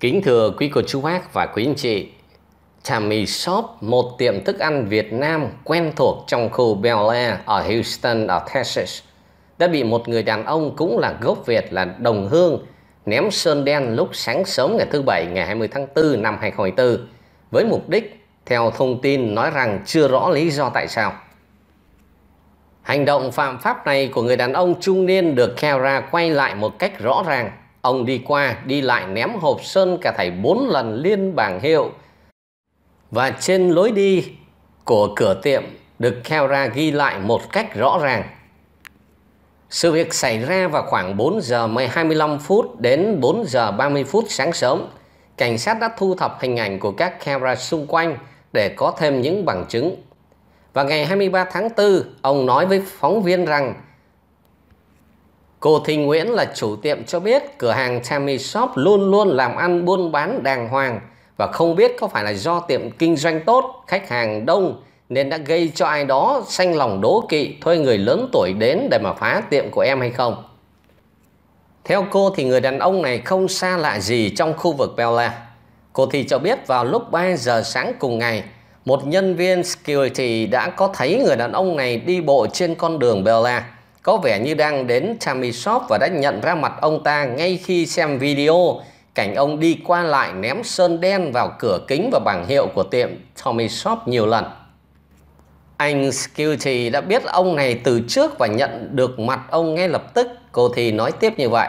Kính thưa quý cô chú bác và quý anh chị, trà mì Shop, một tiệm thức ăn Việt Nam quen thuộc trong khu Bel Air ở Houston, ở Texas, đã bị một người đàn ông cũng là gốc Việt là đồng hương ném sơn đen lúc sáng sớm ngày thứ Bảy ngày 20 tháng 4 năm 2024 với mục đích theo thông tin nói rằng chưa rõ lý do tại sao. Hành động phạm pháp này của người đàn ông trung niên được camera quay lại một cách rõ ràng Ông đi qua đi lại ném hộp sơn cả thầy bốn lần liên bảng hiệu. Và trên lối đi của cửa tiệm được kheo ra ghi lại một cách rõ ràng. Sự việc xảy ra vào khoảng 4 giờ 25 phút đến 4 giờ 30 phút sáng sớm. Cảnh sát đã thu thập hình ảnh của các camera xung quanh để có thêm những bằng chứng. Và ngày 23 tháng 4, ông nói với phóng viên rằng Cô Thị Nguyễn là chủ tiệm cho biết cửa hàng Tammy Shop luôn luôn làm ăn buôn bán đàng hoàng và không biết có phải là do tiệm kinh doanh tốt, khách hàng đông nên đã gây cho ai đó xanh lòng đố kỵ thuê người lớn tuổi đến để mà phá tiệm của em hay không. Theo cô thì người đàn ông này không xa lạ gì trong khu vực Bella. Cô thì cho biết vào lúc 3 giờ sáng cùng ngày, một nhân viên security đã có thấy người đàn ông này đi bộ trên con đường Bella có vẻ như đang đến Tammy Shop và đã nhận ra mặt ông ta ngay khi xem video cảnh ông đi qua lại ném sơn đen vào cửa kính và bảng hiệu của tiệm Tommy Shop nhiều lần. Anh Skewty đã biết ông này từ trước và nhận được mặt ông ngay lập tức, cô thì nói tiếp như vậy.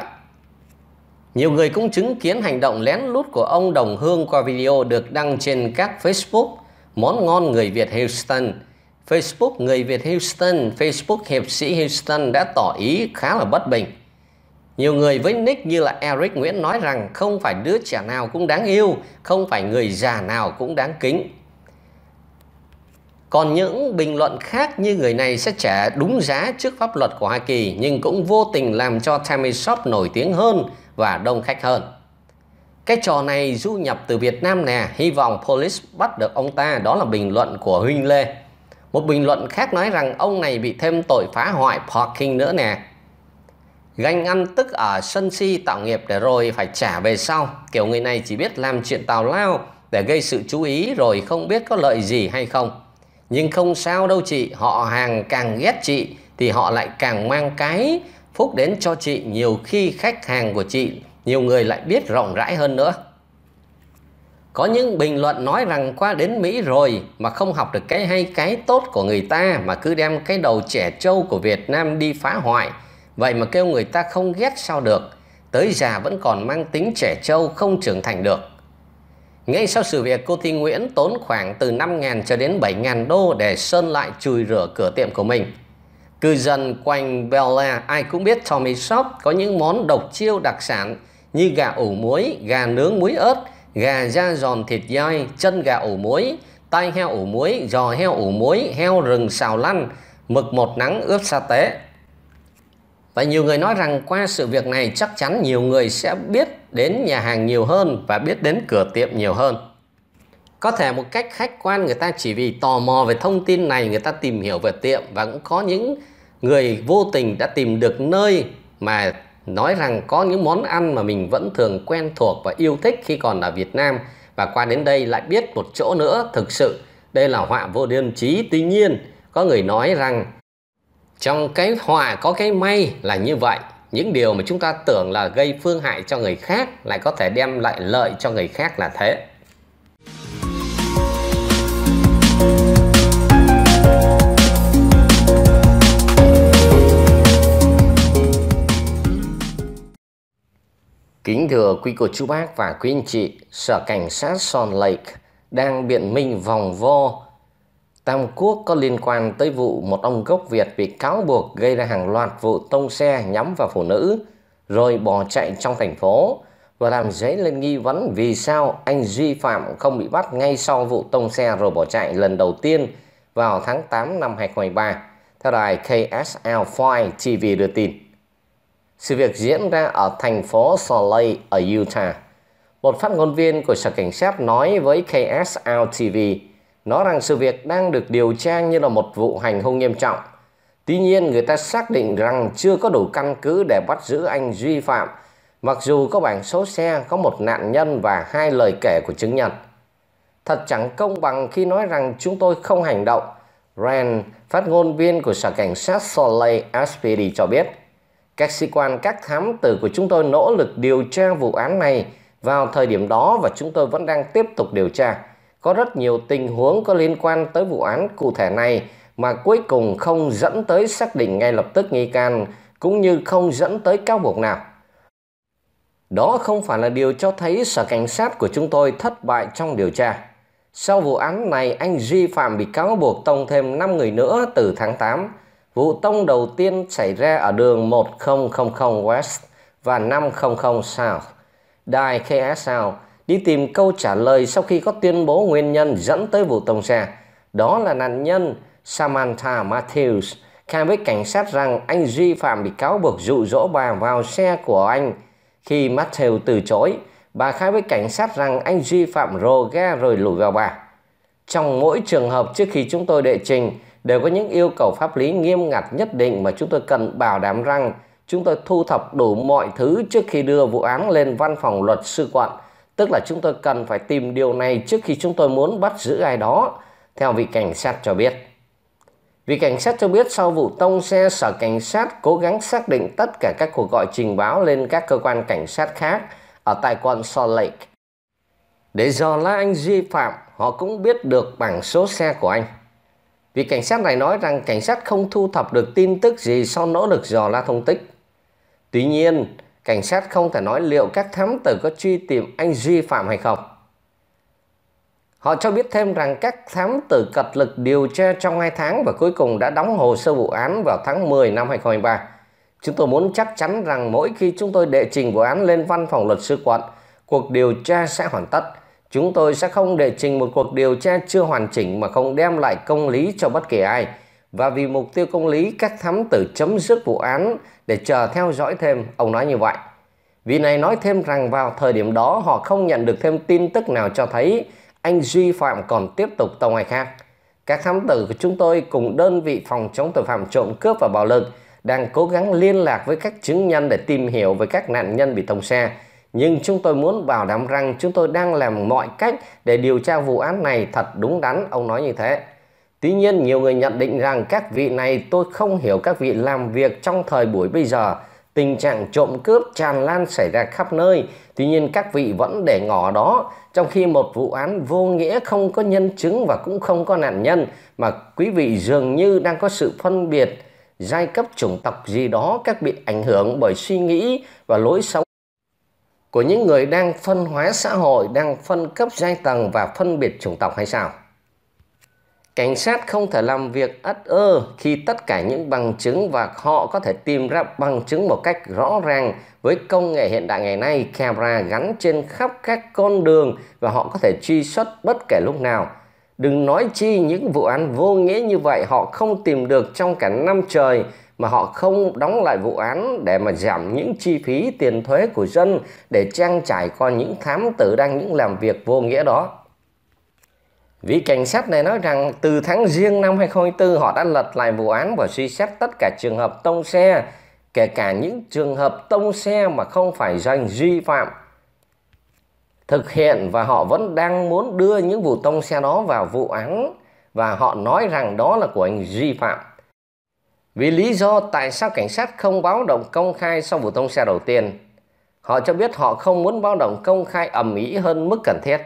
Nhiều người cũng chứng kiến hành động lén lút của ông Đồng Hương qua video được đăng trên các Facebook Món ngon người Việt Houston Facebook người Việt Houston, Facebook hiệp sĩ Houston đã tỏ ý khá là bất bình. Nhiều người với nick như là Eric Nguyễn nói rằng không phải đứa trẻ nào cũng đáng yêu, không phải người già nào cũng đáng kính. Còn những bình luận khác như người này sẽ trả đúng giá trước pháp luật của Hoa Kỳ nhưng cũng vô tình làm cho Tammy Shop nổi tiếng hơn và đông khách hơn. Cái trò này du nhập từ Việt Nam nè, hy vọng police bắt được ông ta, đó là bình luận của Huynh Lê. Một bình luận khác nói rằng ông này bị thêm tội phá hoại parking nữa nè. Ganh ăn tức ở sân si tạo nghiệp để rồi phải trả về sau. Kiểu người này chỉ biết làm chuyện tào lao để gây sự chú ý rồi không biết có lợi gì hay không. Nhưng không sao đâu chị, họ hàng càng ghét chị thì họ lại càng mang cái phúc đến cho chị nhiều khi khách hàng của chị nhiều người lại biết rộng rãi hơn nữa có những bình luận nói rằng qua đến Mỹ rồi mà không học được cái hay cái tốt của người ta mà cứ đem cái đầu trẻ trâu của Việt Nam đi phá hoại. Vậy mà kêu người ta không ghét sao được, tới già vẫn còn mang tính trẻ trâu không trưởng thành được. Ngay sau sự việc, cô Thi Nguyễn tốn khoảng từ 5.000 cho đến 7.000 đô để sơn lại chùi rửa cửa tiệm của mình. Cư dân quanh Bella ai cũng biết Tommy Shop có những món độc chiêu đặc sản như gà ủ muối, gà nướng muối ớt, gà da giòn thịt dai, chân gà ủ muối, tay heo ủ muối, giò heo ủ muối, heo rừng xào lăn, mực một nắng ướp sa tế. Và nhiều người nói rằng qua sự việc này chắc chắn nhiều người sẽ biết đến nhà hàng nhiều hơn và biết đến cửa tiệm nhiều hơn. Có thể một cách khách quan người ta chỉ vì tò mò về thông tin này người ta tìm hiểu về tiệm và cũng có những người vô tình đã tìm được nơi mà nói rằng có những món ăn mà mình vẫn thường quen thuộc và yêu thích khi còn ở Việt Nam và qua đến đây lại biết một chỗ nữa thực sự đây là họa vô đơn trí tuy nhiên có người nói rằng trong cái họa có cái may là như vậy những điều mà chúng ta tưởng là gây phương hại cho người khác lại có thể đem lại lợi cho người khác là thế Kính thưa quý cô chú bác và quý anh chị, Sở Cảnh sát Son Lake đang biện minh vòng vo Tam Quốc có liên quan tới vụ một ông gốc Việt bị cáo buộc gây ra hàng loạt vụ tông xe nhắm vào phụ nữ, rồi bỏ chạy trong thành phố và làm dấy lên nghi vấn vì sao anh Duy Phạm không bị bắt ngay sau vụ tông xe rồi bỏ chạy lần đầu tiên vào tháng 8 năm 2023, theo đài KSL5 TV đưa tin. Sự việc diễn ra ở thành phố Salt Lake ở Utah. Một phát ngôn viên của sở cảnh sát nói với KSL TV, nói rằng sự việc đang được điều tra như là một vụ hành hung nghiêm trọng. Tuy nhiên, người ta xác định rằng chưa có đủ căn cứ để bắt giữ anh Duy Phạm, mặc dù có bảng số xe, có một nạn nhân và hai lời kể của chứng nhận. Thật chẳng công bằng khi nói rằng chúng tôi không hành động, Rand, phát ngôn viên của Sở Cảnh sát Salt Lake SPD cho biết. Các sĩ quan các thám tử của chúng tôi nỗ lực điều tra vụ án này vào thời điểm đó và chúng tôi vẫn đang tiếp tục điều tra. Có rất nhiều tình huống có liên quan tới vụ án cụ thể này mà cuối cùng không dẫn tới xác định ngay lập tức nghi can cũng như không dẫn tới cáo buộc nào. Đó không phải là điều cho thấy sở cảnh sát của chúng tôi thất bại trong điều tra. Sau vụ án này, anh Duy Phạm bị cáo buộc tông thêm 5 người nữa từ tháng 8 Vụ tông đầu tiên xảy ra ở đường 1000 West và 500 South. Đài KS South đi tìm câu trả lời sau khi có tuyên bố nguyên nhân dẫn tới vụ tông xe. Đó là nạn nhân Samantha Matthews khai với cảnh sát rằng anh duy phạm bị cáo buộc dụ dỗ bà vào xe của anh. Khi Matthew từ chối, bà khai với cảnh sát rằng anh duy phạm rồ ga rồi lùi vào bà. Trong mỗi trường hợp trước khi chúng tôi đệ trình, đều có những yêu cầu pháp lý nghiêm ngặt nhất định mà chúng tôi cần bảo đảm rằng chúng tôi thu thập đủ mọi thứ trước khi đưa vụ án lên văn phòng luật sư quận. Tức là chúng tôi cần phải tìm điều này trước khi chúng tôi muốn bắt giữ ai đó, theo vị cảnh sát cho biết. Vị cảnh sát cho biết sau vụ tông xe, sở cảnh sát cố gắng xác định tất cả các cuộc gọi trình báo lên các cơ quan cảnh sát khác ở tại quận Salt Lake. Để dò la anh Duy Phạm, họ cũng biết được bảng số xe của anh. Vì cảnh sát này nói rằng cảnh sát không thu thập được tin tức gì sau nỗ lực dò la thông tích. Tuy nhiên, cảnh sát không thể nói liệu các thám tử có truy tìm anh Duy Phạm hay không. Họ cho biết thêm rằng các thám tử cật lực điều tra trong 2 tháng và cuối cùng đã đóng hồ sơ vụ án vào tháng 10 năm 2023. Chúng tôi muốn chắc chắn rằng mỗi khi chúng tôi đệ trình vụ án lên văn phòng luật sư quận, cuộc điều tra sẽ hoàn tất Chúng tôi sẽ không để trình một cuộc điều tra chưa hoàn chỉnh mà không đem lại công lý cho bất kỳ ai. Và vì mục tiêu công lý, các thám tử chấm dứt vụ án để chờ theo dõi thêm, ông nói như vậy. Vị này nói thêm rằng vào thời điểm đó họ không nhận được thêm tin tức nào cho thấy anh Duy Phạm còn tiếp tục tàu ai khác. Các thám tử của chúng tôi cùng đơn vị phòng chống tội phạm trộm cướp và bạo lực đang cố gắng liên lạc với các chứng nhân để tìm hiểu về các nạn nhân bị tông xe nhưng chúng tôi muốn bảo đảm rằng chúng tôi đang làm mọi cách để điều tra vụ án này thật đúng đắn, ông nói như thế. Tuy nhiên, nhiều người nhận định rằng các vị này tôi không hiểu các vị làm việc trong thời buổi bây giờ. Tình trạng trộm cướp tràn lan xảy ra khắp nơi, tuy nhiên các vị vẫn để ngỏ đó, trong khi một vụ án vô nghĩa không có nhân chứng và cũng không có nạn nhân, mà quý vị dường như đang có sự phân biệt giai cấp chủng tộc gì đó các bị ảnh hưởng bởi suy nghĩ và lối sống của những người đang phân hóa xã hội, đang phân cấp giai tầng và phân biệt chủng tộc hay sao? Cảnh sát không thể làm việc ất ơ khi tất cả những bằng chứng và họ có thể tìm ra bằng chứng một cách rõ ràng với công nghệ hiện đại ngày nay camera gắn trên khắp các con đường và họ có thể truy xuất bất kể lúc nào. Đừng nói chi những vụ án vô nghĩa như vậy họ không tìm được trong cả năm trời mà họ không đóng lại vụ án để mà giảm những chi phí tiền thuế của dân để trang trải cho những thám tử đang những làm việc vô nghĩa đó. Vị cảnh sát này nói rằng từ tháng riêng năm 2024 họ đã lật lại vụ án và suy xét tất cả trường hợp tông xe, kể cả những trường hợp tông xe mà không phải doanh vi phạm thực hiện và họ vẫn đang muốn đưa những vụ tông xe đó vào vụ án và họ nói rằng đó là của anh vi phạm vì lý do tại sao cảnh sát không báo động công khai sau vụ tông xe đầu tiên, họ cho biết họ không muốn báo động công khai ầm ĩ hơn mức cần thiết.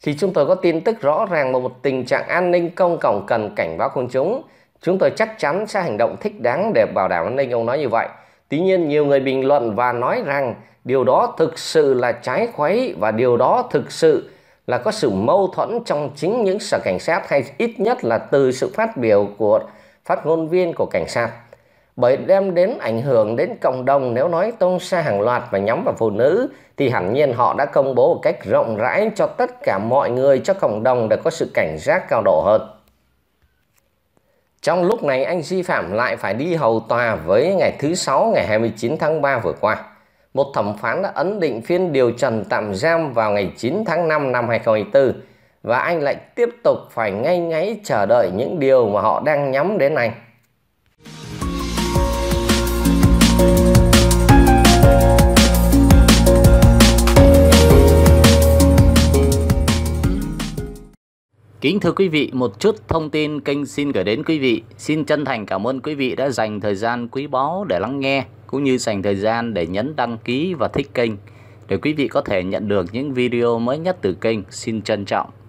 Khi chúng tôi có tin tức rõ ràng về một tình trạng an ninh công cộng cần cảnh báo công chúng, chúng tôi chắc chắn sẽ hành động thích đáng để bảo đảm an ninh, ông nói như vậy. Tuy nhiên, nhiều người bình luận và nói rằng điều đó thực sự là trái khuấy và điều đó thực sự là có sự mâu thuẫn trong chính những sở cảnh sát hay ít nhất là từ sự phát biểu của phát ngôn viên của cảnh sát bởi đem đến ảnh hưởng đến cộng đồng nếu nói tôn xa hàng loạt và nhắm vào phụ nữ thì hẳn nhiên họ đã công bố một cách rộng rãi cho tất cả mọi người cho cộng đồng để có sự cảnh giác cao độ hơn. Trong lúc này anh Di Phạm lại phải đi hầu tòa với ngày thứ sáu ngày 29 tháng 3 vừa qua. Một thẩm phán đã ấn định phiên điều trần tạm giam vào ngày 9 tháng 5 năm 2024 và anh lại tiếp tục phải ngay ngáy chờ đợi những điều mà họ đang nhắm đến anh. Kính thưa quý vị, một chút thông tin kênh xin gửi đến quý vị. Xin chân thành cảm ơn quý vị đã dành thời gian quý báu để lắng nghe, cũng như dành thời gian để nhấn đăng ký và thích kênh. Để quý vị có thể nhận được những video mới nhất từ kênh, xin trân trọng.